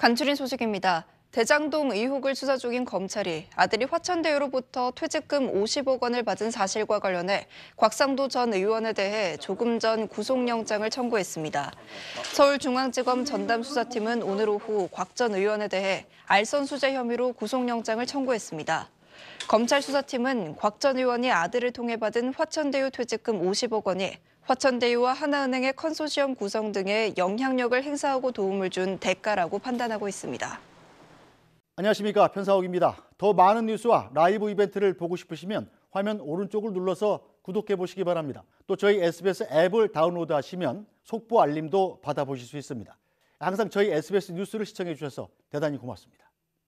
간추린 소식입니다. 대장동 의혹을 수사 중인 검찰이 아들이 화천대유로부터 퇴직금 50억 원을 받은 사실과 관련해 곽상도 전 의원에 대해 조금 전 구속영장을 청구했습니다. 서울중앙지검 전담수사팀은 오늘 오후 곽 전 의원에 대해 알선 수재 혐의로 구속영장을 청구했습니다. 검찰 수사팀은 곽 전 의원이 아들을 통해 받은 화천대유 퇴직금 50억 원이 화천대유와 하나은행의 컨소시엄 구성 등에 영향력을 행사하고 도움을 준 대가라고 판단하고 있습니다. 안녕하십니까 편사옥입니다. 더 많은 뉴스와 라이브 이벤트를 보고 싶으시면 화면 오른쪽을 눌러서 구독해 보시기 바랍니다. 또 저희 SBS 앱을 다운로드 하시면 속보 알림도 받아보실 수 있습니다. 항상 저희 SBS 뉴스를 시청해 주셔서 대단히 고맙습니다.